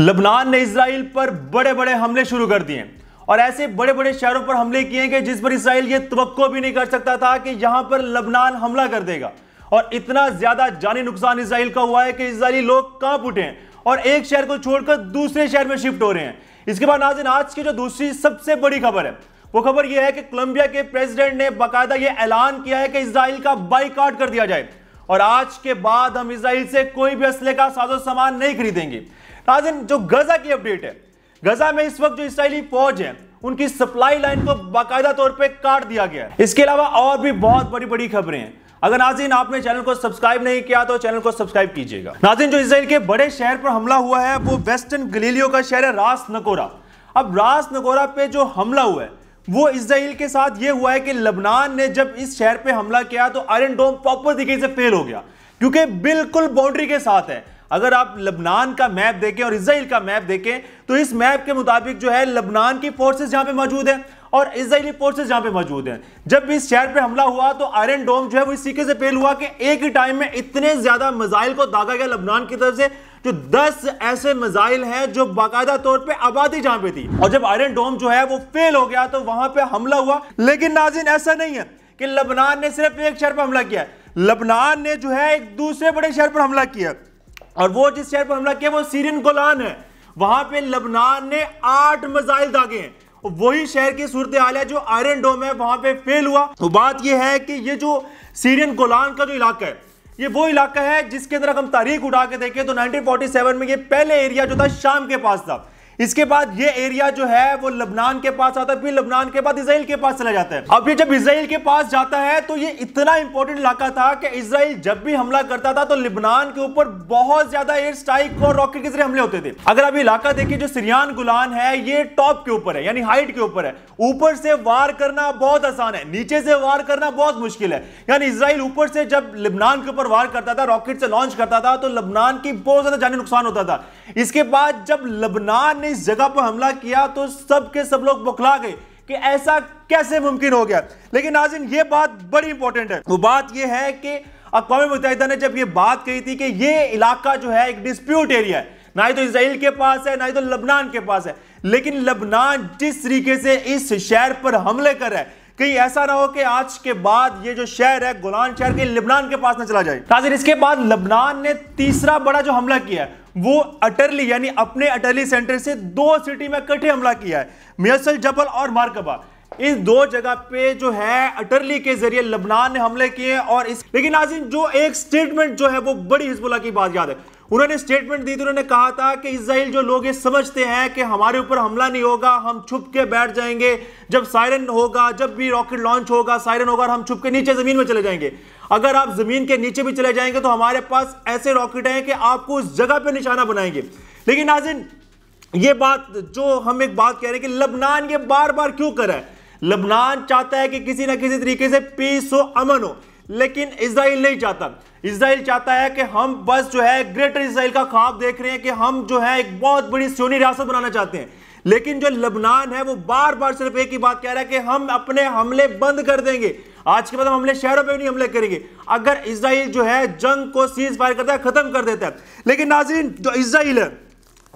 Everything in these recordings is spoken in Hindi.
लबनान ने इसराइल पर बड़े बड़े हमले शुरू कर दिए और ऐसे बड़े बड़े शहरों पर हमले किए गए जिस पर इसराइल ये तो भी नहीं कर सकता था कि यहां पर लबनान हमला कर देगा और इतना ज्यादा जानी नुकसान इसराइल का हुआ है कि इसराइली लोग कांप उठे हैं और एक शहर को छोड़कर दूसरे शहर में शिफ्ट हो रहे हैं इसके बाद नाजिन आज की जो दूसरी सबसे बड़ी खबर है वो खबर यह है कि कोलंबिया के प्रेसिडेंट ने बाकायदा यह ऐलान किया है कि इसराइल का बाइकआउट कर दिया जाए और आज के बाद हम इसराइल से कोई भी असले का साजो सामान नहीं खरीदेंगे नाजिन जो गजा की अपडेट है गजा में इस वक्त जो इसराइली फौज है उनकी सप्लाई लाइन को बाकायदा तौर पे काट दिया गया है इसके अलावा और भी बहुत बड़ी बड़ी खबरें हैं अगर नाजिन आपने चैनल को सब्सक्राइब नहीं किया तो चैनल को सब्सक्राइब कीजिएगा नाजिन जो इसराइल के बड़े शहर पर हमला हुआ है वो वेस्टर्न गलीलियो का शहर है रास नकोरा अब रास नकोरा पे जो हमला हुआ है वो इसराइल के साथ ये हुआ है कि लबनान ने जब इस शहर पे हमला किया तो आयरन डोम प्रॉपर तरीके से फेल हो गया क्योंकि बिल्कुल बाउंड्री के साथ है अगर आप लबनान का मैप देखें और इसराइल का मैप देखें तो इस मैप के मुताबिक जो है लबनान की फोर्सेज यहाँ पे मौजूद हैं और इसराइली फोर्सेज यहाँ पे मौजूद हैं जब भी इस शहर पे हमला हुआ तो आयरन डोम जो है वो इस तरीके से फेल हुआ कि एक ही टाइम में इतने ज्यादा मिजाइल को दागा गया लबनान की तरफ से जो 10 ऐसे मिजाइल हैं जो बाकायदा तौर पे आबादी जहां पे थी और जब आयरन डोम जो है वो फेल हो गया तो वहां पे हमला हुआ लेकिन नाजिन ऐसा नहीं है कि लबनान ने सिर्फ एक शहर पर हमला किया लबनान ने जो है एक दूसरे बड़े शहर पर हमला किया और वो जिस शहर पर हमला किया वो सीरियन गोलान है वहां पे लबनान ने आठ मिसाइल दागे हैं वही शहर की सूरत हाल है जो आयरन डोम है वहां पे फेल हुआ तो बात यह है कि ये जो सीरियन गोलान का जो इलाका है ये वो इलाका है जिसके अंदर हम तारीख उठा के देखें तो 1947 में ये पहले एरिया जो था शाम के पास था इसके बाद ये एरिया जो है वो लबनान के पास आता है फिर लबनान के बाद इसराइल के पास चला जाता है अब ये जब इसराइल के पास जाता है तो ये इतना इंपॉर्टेंट इलाका था कि इसराइल जब भी हमला करता था तो लिबनान के ऊपर बहुत ज्यादा एयर स्ट्राइक और रॉकेट के जरिए हमले होते थे अगर आप इलाका देखिए जो सिरियान गुलान है ये टॉप के ऊपर है यानी हाइट के ऊपर है ऊपर से वार करना बहुत आसान है नीचे से वार करना बहुत मुश्किल है यानी इसराइल ऊपर से जब लिबनान के ऊपर वार करता था रॉकेट से लॉन्च करता था तो लबनान की बहुत ज्यादा जानी नुकसान होता था इसके बाद जब लबनान ने ने इस जगह पर हमला किया तो सबके सब लोग बुखला गए कि ऐसा कैसे मुमकिन हो गया लेकिन नाजिन ये बात बड़ी इंपॉर्टेंट है वो बात ये है कि अकवा मुतहदा ने जब ये बात कही थी कि ये इलाका जो है एक डिस्प्यूट एरिया है ना ही तो इसराइल के पास है ना ही तो लबनान के पास है लेकिन लबनान जिस तरीके से इस शहर पर हमले कर रहा है कहीं ऐसा ना हो कि आज के बाद ये जो शहर है गुलान शहर के लिबनान के पास ना चला जाए ताजिर इसके बाद लबनान ने तीसरा बड़ा जो हमला किया है वो अटरली यानी अपने अटरली सेंटर से दो सिटी में इकट्ठे हमला किया है मियसल जबल और मारकबा इन दो जगह पे जो है अटरली के जरिए लबनान ने हमले किए और इस लेकिन आज जो एक स्टेटमेंट जो है वो बड़ी हिजबुल्ला की बात याद है उन्होंने स्टेटमेंट दी थी तो उन्होंने कहा था कि इसराइल जो लोग ये समझते हैं कि हमारे ऊपर हमला नहीं होगा हम छुप के बैठ जाएंगे जब सायरन होगा जब भी रॉकेट लॉन्च होगा सायरन होगा और हम छुप के नीचे ज़मीन में चले जाएंगे अगर आप ज़मीन के नीचे भी चले जाएंगे तो हमारे पास ऐसे रॉकेट हैं कि आपको उस जगह पर निशाना बनाएंगे लेकिन नाजिन ये बात जो हम एक बात कह रहे हैं कि लबनान ये बार बार क्यों कर रहा है लबनान चाहता है कि किसी ना किसी तरीके से पीस हो अमन हो लेकिन इसराइल नहीं चाहता इसराइल चाहता है कि हम बस जो है ग्रेटर इसराइल का ख्वाब देख रहे हैं कि हम जो है एक बहुत बड़ी सोनी रियासत बनाना चाहते हैं लेकिन जो लबनान है वो बार बार सिर्फ एक ही बात कह रहा है कि हम अपने हमले बंद कर देंगे आज के बाद हम हमले शहरों पे नहीं हमले करेंगे अगर इसराइल जो है जंग को सीज फायर करता है खत्म कर देता है लेकिन नाजरीन जो इसराइल है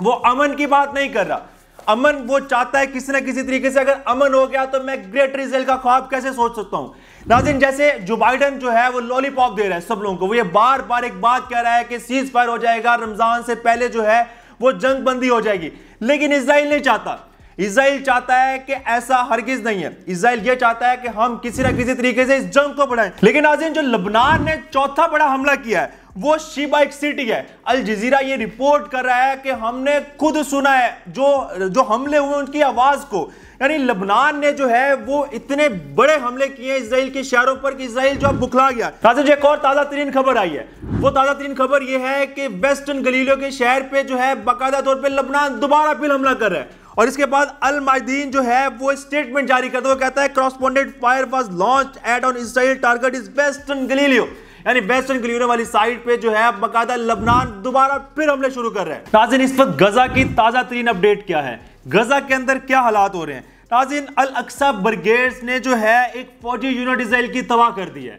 वो अमन की बात नहीं कर रहा अमन वो चाहता है किसी ना किसी तरीके से अगर अमन हो गया तो मैं ग्रेटर इसराइल का ख्वाब कैसे सोच सकता हूं नाजिन जैसे जो बाइडन जो है वो लॉलीपॉप दे रहा है सब लोगों को वो ये बार बार एक बात कह रहा है कि सीज फायर हो जाएगा रमजान से पहले जो है वो जंग बंदी हो जाएगी लेकिन इसराइल नहीं चाहता इसराइल चाहता है कि ऐसा हरगिज नहीं है इसराइल ये चाहता है कि हम किसी ना किसी तरीके से इस जंग को बढ़ाएं लेकिन नाजिन जो लबनान ने चौथा बड़ा हमला किया है वो शिबा एक सिटी है अल जजीरा ये रिपोर्ट कर रहा है कि हमने खुद सुना है जो जो हमले हुए उनकी आवाज को यानी लबनान ने जो है वो इतने बड़े हमले किए इसराइल के शहरों पर कि इसराइल जो अब बुखला गया जी एक और ताज़ा तरीन खबर आई है वो ताज़ा तरीन खबर यह है कि वेस्टर्न गलीलों के शहर पे जो है बाकायदा तौर पर लबनान दोबारा फिर हमला कर रहे हैं और इसके बाद अल मादीन जो है वो स्टेटमेंट जारी करता है वो कहता है क्रॉसपोंडेड fire was launched on Israel target is western Galileo यानी वेस्टर्न गलीलियो वाली साइड पे जो है बकायदा लबनान दोबारा फिर हमले शुरू कर रहे हैं नाजिन इस वक्त गजा की ताजा तरीन अपडेट क्या है गजा के अंदर क्या हालात हो रहे हैं नाजिन अल अक्सा ब्रिगेड्स ने जो है एक फौजी यूनिट इसराइल की तबाह कर दी है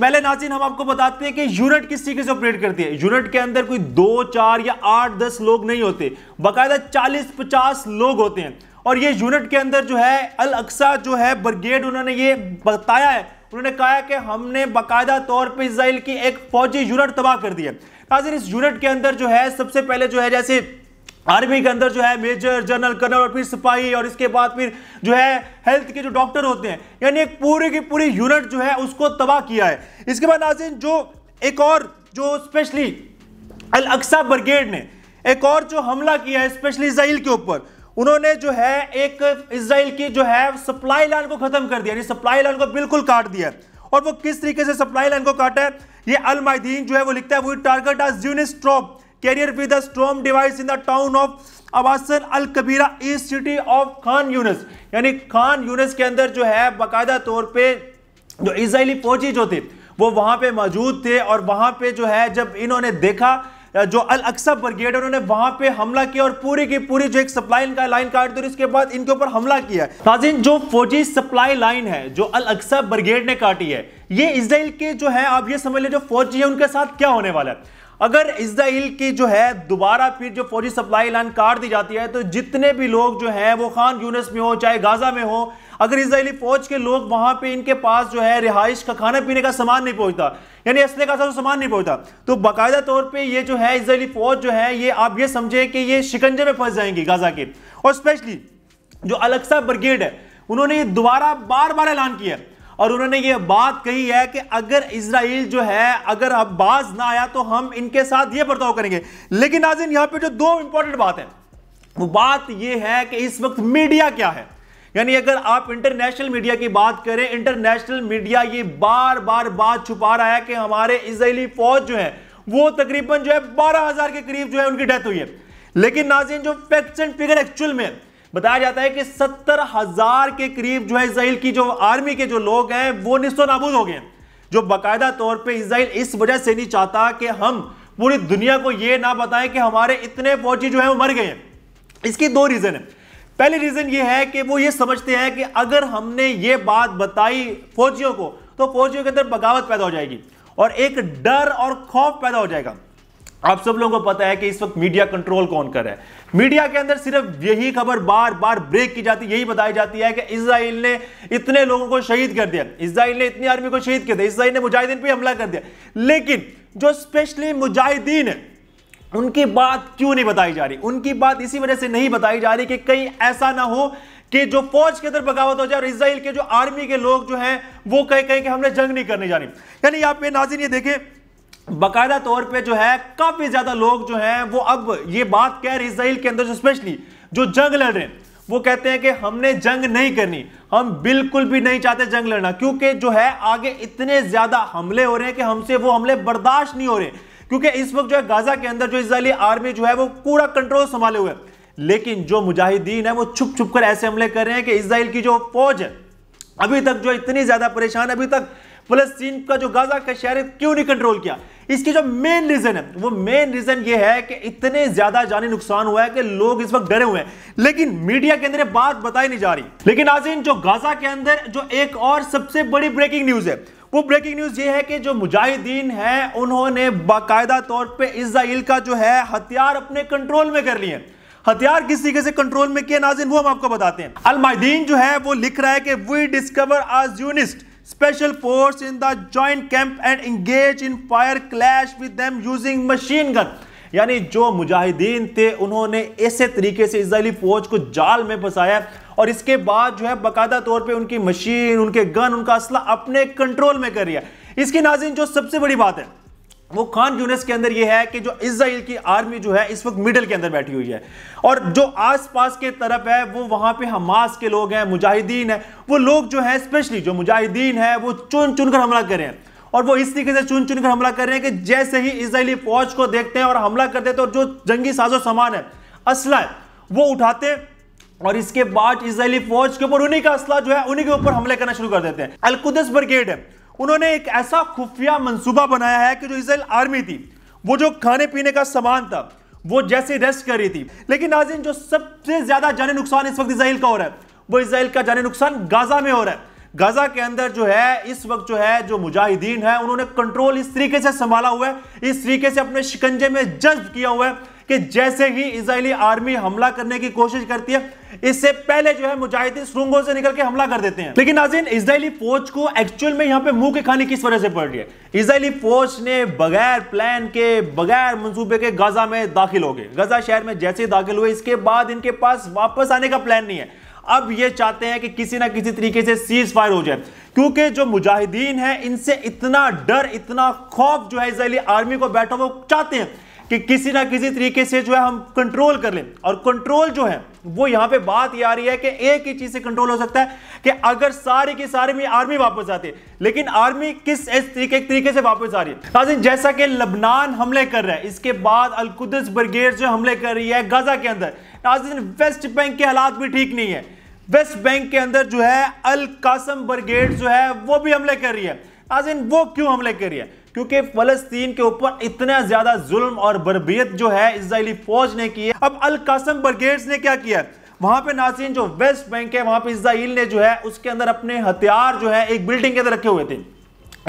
पहले नाजिन हम आपको बताते हैं कि यूनिट किस तरीके से ऑपरेट करती है यूनिट के अंदर कोई दो चार या आठ दस लोग नहीं होते बाकायदा चालीस पचास लोग होते हैं और ये यूनिट के अंदर जो है अल अक्सा जो है ब्रिगेड उन्होंने ये बताया है उन्होंने कहा कि हमने बाकायदा तौर पर इसराइल की एक फौजी यूनिट तबाह कर दी है नाजिन इस यूनिट के अंदर जो है सबसे पहले जो है जैसे आर्मी के अंदर जो है मेजर जनरल कर्नल और फिर सिपाही और इसके बाद फिर जो है हेल्थ के जो डॉक्टर होते हैं यानी एक पूरे की पूरी यूनिट जो है उसको तबाह किया है इसके बाद नाजिन जो एक और जो स्पेशली अल अक्सा ब्रिगेड ने एक और जो हमला किया है स्पेशली इसराइल के ऊपर उन्होंने जो है एक इसराइल की जो है सप्लाई लाइन को खत्म कर दिया यानी सप्लाई लाइन को बिल्कुल काट दिया और वो किस तरीके से सप्लाई लाइन को काटा है ये अल जो है वो लिखता है वो टारगेट आज यूनिस्ट्रॉप carrier with a device in the town of Abasan al Kabira east city of Khan Younis यानी खान यूनस के अंदर जो है बाकायदा तौर पे जो इसराइली फौजी जो थे वो वहां पे मौजूद थे और वहां पे जो है जब इन्होंने देखा जो अल अक्सा ब्रिगेड उन्होंने वहां पे हमला किया और पूरी की पूरी जो एक सप्लाई का लाइन काट दी इसके बाद इनके ऊपर हमला किया ताजिन जो फौजी सप्लाई लाइन है जो अल अक्सा ब्रिगेड ने काटी है ये इसराइल के जो है आप ये समझ लीजिए जो फौजी है उनके साथ क्या होने वाला है अगर इसराइल की जो है दोबारा फिर जो फौजी सप्लाई लाइन काट दी जाती है तो जितने भी लोग जो हैं वो खान यूनस में हो चाहे गाजा में हो अगर इसराइली फौज के लोग वहां पे इनके पास जो है रिहाइश का खाने पीने का सामान नहीं पहुंचता यानी असले का सामान नहीं पहुंचता तो बाकायदा तौर पे ये जो है इसराइली फौज जो है ये आप ये समझे कि ये शिकंजे में फंस जाएंगी गाजा के और स्पेशली जो अलक्सा ब्रिगेड है उन्होंने दोबारा बार बार ऐलान किया और उन्होंने ये बात कही है कि अगर इसराइल जो है अगर अब्बास ना आया तो हम इनके साथ ये बर्ताव करेंगे लेकिन नाजिन यहाँ पे जो दो इंपॉर्टेंट बात है वो बात ये है कि इस वक्त मीडिया क्या है यानी अगर आप इंटरनेशनल मीडिया की बात करें इंटरनेशनल मीडिया ये बार बार बात छुपा रहा है कि हमारे इसराइली फौज जो है वो तकरीबन जो है बारह हजार के करीब जो है उनकी डेथ हुई है लेकिन नाजिन जो फैक्ट एंड फिगर एक्चुअल में बताया जाता है कि सत्तर हजार के करीब जो है इसराइल की जो आर्मी के जो लोग हैं वो निस्तो नाबूद हो गए जो बाकायदा तौर पर इसराइल इस वजह से नहीं चाहता कि हम पूरी दुनिया को यह ना बताएं कि हमारे इतने फौजी जो है वो मर गए हैं इसकी दो रीजन है पहले रीजन ये है कि वो ये समझते हैं कि अगर हमने ये बात बताई फौजियों को तो फौजियों के अंदर बगावत पैदा हो जाएगी और एक डर और खौफ पैदा हो जाएगा आप सब लोगों को पता है कि इस वक्त मीडिया कंट्रोल कौन कर रहा है मीडिया के अंदर सिर्फ यही खबर बार बार ब्रेक की जाती यही बताई जाती है कि इसराइल ने इतने लोगों को शहीद कर दिया इसराइल ने इतनी आर्मी को शहीद कर दिया इसराइल ने मुजाहिदीन पर हमला कर दिया लेकिन जो स्पेशली मुजाहिदीन है उनकी बात क्यों नहीं बताई जा रही उनकी बात इसी वजह से नहीं बताई जा रही कि कहीं ऐसा ना हो कि जो फौज के अंदर बगावत हो जाए और इसराइल के जो आर्मी के लोग जो हैं वो कहे कहे कि हमने जंग नहीं करने जा रही यानी आप ये नाजिन ये देखें बाकायदा तौर पे जो है काफी ज्यादा लोग जो हैं वो अब ये बात कह रहे इसराइल के अंदर स्पेशली जो जंग लड़ रहे हैं वो कहते हैं कि हमने जंग नहीं करनी हम बिल्कुल भी नहीं चाहते जंग लड़ना क्योंकि जो है आगे इतने ज्यादा हमले हो रहे हैं कि हमसे वो हमले बर्दाश्त नहीं हो रहे क्योंकि इस वक्त जो है गाजा के अंदर जो इसराइली आर्मी जो है वो पूरा कंट्रोल संभाले हुए लेकिन जो मुजाहिदीन है वो छुप छुप कर ऐसे हमले कर रहे हैं कि इसराइल की जो फौज है अभी तक जो इतनी ज्यादा परेशान अभी तक फलस्तीन का जो गाजा का शहर क्यों नहीं कंट्रोल किया इसकी जो मेन रीजन है वो मेन रीजन ये है कि इतने ज्यादा जानी नुकसान हुआ है कि लोग इस वक्त डरे हुए हैं लेकिन मीडिया के अंदर बात बताई नहीं जा रही लेकिन आजिन जो गाजा के अंदर जो एक और सबसे बड़ी ब्रेकिंग न्यूज है वो ब्रेकिंग न्यूज ये है कि जो मुजाहिदीन है उन्होंने बाकायदा तौर पर इसराइल का जो है हथियार अपने कंट्रोल में कर लिए हथियार किस तरीके से कंट्रोल में किए नाजिन वो हम आपको बताते हैं अलमायदीन जो है वो लिख रहा है कि वी डिस्कवर आज यूनिस्ट special force in the joint camp and engage in fire clash with them using machine gun यानी जो मुजाहिदीन थे उन्होंने ऐसे तरीके से इसराइली फौज को जाल में फंसाया और इसके बाद जो है बाकायदा तौर पे उनकी मशीन उनके गन उनका असला अपने कंट्रोल में कर लिया इसकी नाजिन जो सबसे बड़ी बात है वो खान यूनिस के अंदर ये है कि जो इसराइल की आर्मी जो है इस वक्त मिडल के अंदर बैठी हुई है और जो आसपास के तरफ है वो वहाँ पे हमास के लोग हैं मुजाहिदीन है वो लोग जो है स्पेशली जो मुजाहिदीन है वो चुन चुन कर हमला कर रहे हैं और वो इस तरीके से चुन चुन कर हमला कर रहे हैं कि जैसे ही इसराइली फौज को देखते हैं और हमला कर देते हैं और जो जंगी साजो सामान है असला है वो उठाते हैं और इसके बाद इसराइली फौज के ऊपर उन्हीं का असला जो है उन्हीं के ऊपर हमले करना शुरू कर देते हैं अलकुदस ब्रिगेड है उन्होंने एक ऐसा खुफिया मंसूबा बनाया है कि जो इसराइल आर्मी थी वो जो खाने पीने का सामान था वो जैसे रेस्ट कर रही थी लेकिन नाजिन जो सबसे ज्यादा जाने नुकसान इस वक्त इसराइल का हो रहा है वो इसराइल का जाने नुकसान गाजा में हो रहा है गाजा के अंदर जो है इस वक्त जो है जो मुजाहिदीन है उन्होंने कंट्रोल इस तरीके से संभाला हुआ है इस तरीके से अपने शिकंजे में जज्ब किया हुआ है कि जैसे ही इसराइली आर्मी हमला करने की कोशिश करती है इससे पहले जो है मुजाहिदीन सुरंगों से निकल के हमला कर देते हैं लेकिन नाजिन इसराइली फौज को एक्चुअल में यहां पे मुंह के खाने किस वजह से पड़ रही है इसराइली फौज ने बगैर प्लान के बगैर मंसूबे के गाजा में दाखिल हो गए गाजा शहर में जैसे ही दाखिल हुए इसके बाद इनके पास वापस आने का प्लान नहीं है अब ये चाहते हैं कि किसी ना किसी तरीके से सीज फायर हो जाए क्योंकि जो मुजाहिदीन है इनसे इतना डर इतना खौफ जो है इसराइली आर्मी को बैठा वो चाहते हैं कि किसी ना किसी तरीके से जो है हम कंट्रोल कर लें और कंट्रोल जो है वो यहां पे बात ये आ रही है कि एक ही चीज से कंट्रोल हो सकता है कि अगर सारे की सारे में आर्मी वापस आती है लेकिन आर्मी किस इस तरीके तरीके से वापस आ रही है जैसा कि लबनान हमले कर रहा है इसके बाद अलकुदस ब्रिगेड जो हमले कर रही है गाजा के अंदर नाजिन वेस्ट बैंक के हालात भी ठीक नहीं है वेस्ट बैंक के अंदर जो है अल कासम ब्रिगेड जो है वो भी हमले कर रही है नाजिन वो क्यों हमले कर रही है क्योंकि फलस्तीन के ऊपर इतना ज्यादा जुल्म और बरबियत जो है इसराइली फौज ने की है अब अल कासम ब्रिगेड्स ने क्या किया वहां पे नासिन जो वेस्ट बैंक है वहां पे इसराइल ने जो है उसके अंदर अपने हथियार जो है एक बिल्डिंग के अंदर रखे हुए थे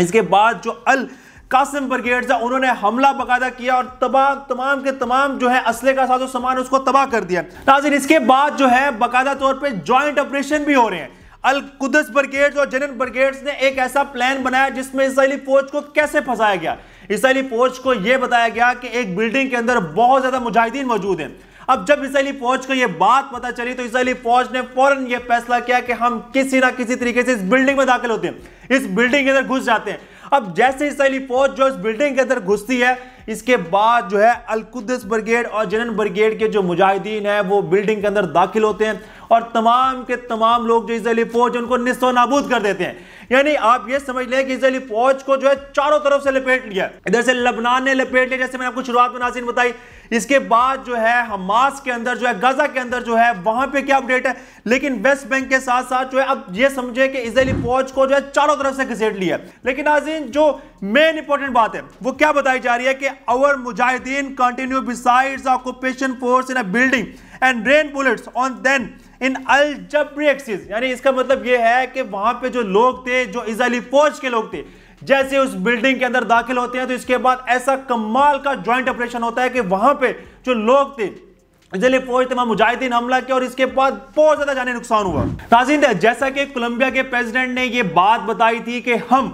इसके बाद जो अल कासिम ब्रिगेड था उन्होंने हमला बकायदा किया और तबाह तमाम के तमाम जो है असले का साजो सामान उसको तबाह कर दिया नाजिन इसके बाद जो है बकायदा तौर पर ज्वाइंट ऑपरेशन भी हो रहे हैं अलकुदस ब्रिगेड्स और जनरल ब्रिगेड्स ने एक ऐसा प्लान बनाया जिसमें इसराइली फौज को कैसे फंसाया गया इसराइली फौज को यह बताया गया कि एक बिल्डिंग के अंदर बहुत ज्यादा मुजाहिदीन मौजूद हैं अब जब इसराइली फौज को यह बात पता चली तो इसराइली फौज ने फौरन यह फैसला किया कि हम किसी ना किसी तरीके से इस बिल्डिंग में दाखिल होते हैं इस बिल्डिंग के अंदर घुस जाते हैं अब जैसे इसराइली फौज जो इस बिल्डिंग के अंदर घुसती है इसके बाद जो है अलकुदस ब्रिगेड और जनन ब्रिगेड के जो मुजाहिदीन है वो बिल्डिंग के अंदर दाखिल होते हैं और तमाम के तमाम लोग जो इसराइली फौज उनको निस्व नाबूद कर देते हैं यानी आप ये समझ लें कि इसराइली फौज को जो है चारों तरफ से लपेट लिया इधर से लबनान ने लपेट लिया जैसे मैंने आपको शुरुआत में नाजिन बताई इसके बाद जो है हमास के अंदर जो है गाजा के अंदर जो है वहां पे क्या अपडेट है लेकिन वेस्ट बैंक के साथ साथ जो है अब ये समझे कि इसराइली फौज को जो है चारों तरफ से घसीट लिया लेकिन नाजिन जो मेन इंपॉर्टेंट बात है वो क्या बताई जा रही है कि our Mujahideen continue besides occupation force in a building and rain bullets on then इन अल जबरी एक्सिस यानी इसका मतलब यह है कि वहां पे जो लोग थे जो इसराइली फौज के लोग थे जैसे उस बिल्डिंग के अंदर दाखिल होते हैं तो इसके बाद ऐसा कमाल का ज्वाइंट ऑपरेशन होता है कि वहां पे जो लोग थे इसलिए फौज तमाम मुजाहिदीन हमला किया और इसके बाद बहुत ज्यादा जाने नुकसान हुआ नाजिंद जैसा कि कोलंबिया के प्रेसिडेंट ने यह बात बताई थी कि हम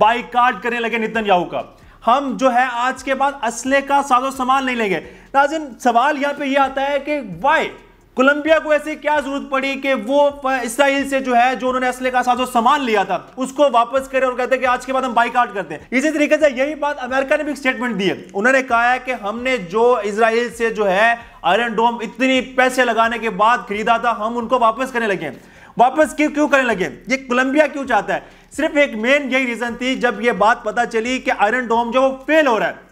बाइकाट करने लगे नितिन याहू का हम जो है आज के बाद असले का साजो सामान नहीं लेंगे नाजिन सवाल यहाँ पे ये आता है कि वाई कोलंबिया को ऐसी क्या जरूरत पड़ी कि वो इसराइल से जो है जो उन्होंने असले का साजो सामान लिया था उसको वापस करे और कहते हैं कि आज के बाद हम बाइकआउट करते हैं इसी तरीके से यही बात अमेरिका ने भी स्टेटमेंट दी है उन्होंने कहा है कि हमने जो इसराइल से जो है आयरन डोम इतनी पैसे लगाने के बाद खरीदा था हम उनको वापस करने लगे वापस क्यों क्यों करने लगे ये कोलंबिया क्यों चाहता है सिर्फ एक मेन यही रीजन थी जब यह बात पता चली कि आयरन डोम जो फेल हो रहा है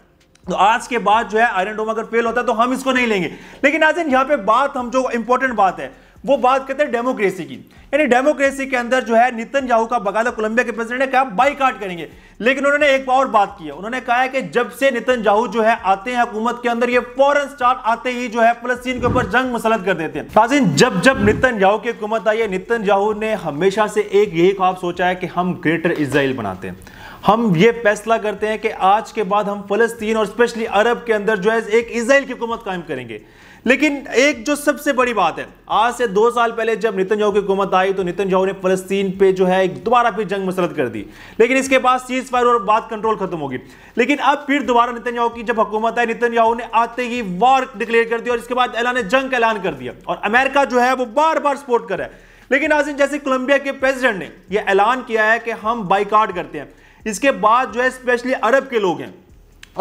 तो आज के बाद जो है आयरन डोम अगर फेल होता है तो हम इसको नहीं लेंगे लेकिन आज यहां पे बात हम जो इंपॉर्टेंट बात है वो बात करते हैं डेमोक्रेसी की यानी डेमोक्रेसी के अंदर जो है नितिन जाहू का बकायदा कोलंबिया के प्रेसिडेंट ने कहा बाईकाट करेंगे लेकिन उन्होंने एक और बात की है उन्होंने कहा है कि जब से नितिन जाहू जो है आते हैं हुकूमत के अंदर ये फॉरन स्टार्ट आते ही जो है फलस्तीन के ऊपर जंग मुसलत कर देते हैं ताजिन जब जब नितिन जाहू की हुकूमत आई है नितिन जाहू ने हमेशा से एक यही ख्वाब सोचा है कि हम ग्रेटर इसराइल बनाते हैं हम ये फैसला करते हैं कि आज के बाद हम फलस्तीन और स्पेशली अरब के अंदर जो है एक इसराइल की हुकूमत कायम करेंगे लेकिन एक जो सबसे बड़ी बात है आज से दो साल पहले जब नितिन जाओ की हुकूमत आई तो नितिन जाओ ने फलस्तीन पे जो है दोबारा फिर जंग मसरत कर दी लेकिन इसके बाद सीज फायर और बात कंट्रोल खत्म होगी लेकिन अब फिर दोबारा नितिन जाओ की जब हुकूमत आई नितिन जाओ ने आते ही वार डिक्लेयर कर दिया और इसके बाद ऐलान जंग का ऐलान कर दिया और अमेरिका जो है वो बार बार सपोर्ट कर रहा है लेकिन आज जैसे कोलंबिया के प्रेसिडेंट ने यह ऐलान किया है कि हम बाइकआउट करते हैं इसके बाद जो है स्पेशली अरब के लोग हैं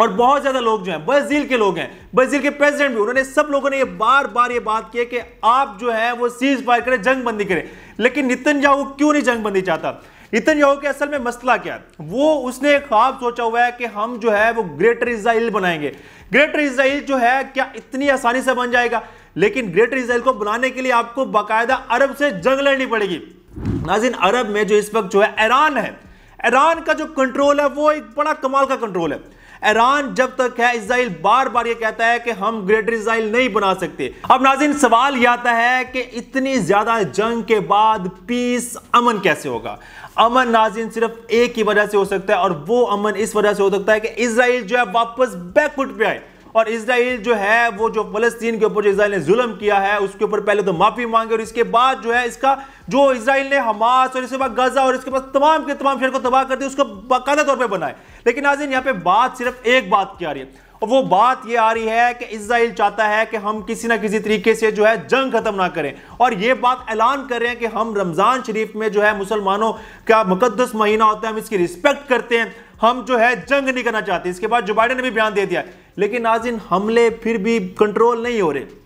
और बहुत ज्यादा लोग जो हैं ब्राजील के लोग हैं ब्राजील के प्रेसिडेंट भी उन्होंने सब लोगों ने ये बार बार ये बात की कि आप जो है वो सीज फायर करें जंग बंदी करें लेकिन नितिन जाहू क्यों नहीं जंग बंदी चाहता नितिन जाहू के असल में मसला क्या है वो उसने ख्वाब सोचा हुआ है कि हम जो है वो ग्रेटर इसराइल बनाएंगे ग्रेटर इसराइल जो है क्या इतनी आसानी से बन जाएगा लेकिन ग्रेटर इसराइल को बनाने के लिए आपको बाकायदा अरब से जंग लड़नी पड़ेगी नाजिन अरब में जो इस वक्त जो है ईरान है ईरान का जो कंट्रोल है वो एक बड़ा कमाल का कंट्रोल है ईरान जब तक है इसराइल बार बार ये कहता है कि हम ग्रेटर इसराइल नहीं बना सकते अब नाजिन सवाल यह आता है कि इतनी ज्यादा जंग के बाद पीस अमन कैसे होगा अमन नाजिन सिर्फ एक ही वजह से हो सकता है और वो अमन इस वजह से हो सकता है कि इसराइल जो है वापस बैकफुट पे आए और इसराइल जो है वो जो फलस्तीन के ऊपर जो इसराइल ने जुलम किया है उसके ऊपर पहले तो माफी मांगे और इसके बाद जो है इसका जो इसराइल ने हमास और इसके बाद गजा और इसके बाद तमाम के तमाम शहर को तबाह कर दिया उसको बाकायदा तौर पर बनाए लेकिन आज यहाँ पे बात सिर्फ एक बात की आ रही है और वो बात ये आ रही है कि इसराइल चाहता है कि हम किसी ना किसी तरीके से जो है जंग खत्म ना करें और ये बात ऐलान कर रहे हैं कि हम रमज़ान शरीफ में जो है मुसलमानों का मुकदस महीना होता है हम इसकी रिस्पेक्ट करते हैं हम जो है जंग नहीं करना चाहते इसके बाद जो बाइडन ने भी बयान दे दिया है लेकिन आज इन हमले फिर भी कंट्रोल नहीं हो रहे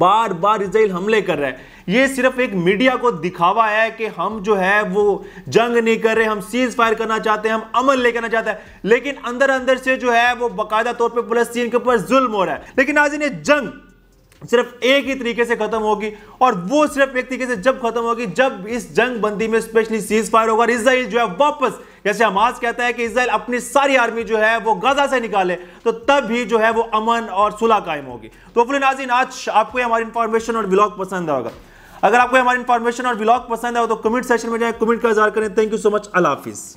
बार बार इसराइल हमले कर रहा है ये सिर्फ एक मीडिया को दिखावा है कि हम जो है वो जंग नहीं कर रहे हम सीज फायर करना चाहते हैं हम अमल लेकर आना चाहते हैं लेकिन अंदर अंदर से जो है वो बाकायदा तौर पे फलस्तीन के ऊपर जुल्म हो रहा है लेकिन आज इन्हें जंग सिर्फ एक ही तरीके से खत्म होगी और वो सिर्फ एक तरीके से जब खत्म होगी जब इस जंग बंदी में स्पेशली सीज फायर होगा इसराइल जो है वापस जैसे हमास कहता है कि इसराइल अपनी सारी आर्मी जो है वो गजा से निकाले तो तब भी जो है वो अमन और सुलह कायम होगी तो फिर नाजिन आज आपको हमारी इंफॉर्मेशन और ब्लॉग पसंद आएगा अगर आपको हमारी इंफॉर्मेशन और ब्लॉग पसंद आए तो कमेंट सेशन में जाए कमेंट का इजहार करें थैंक यू सो मच अला हाफिज़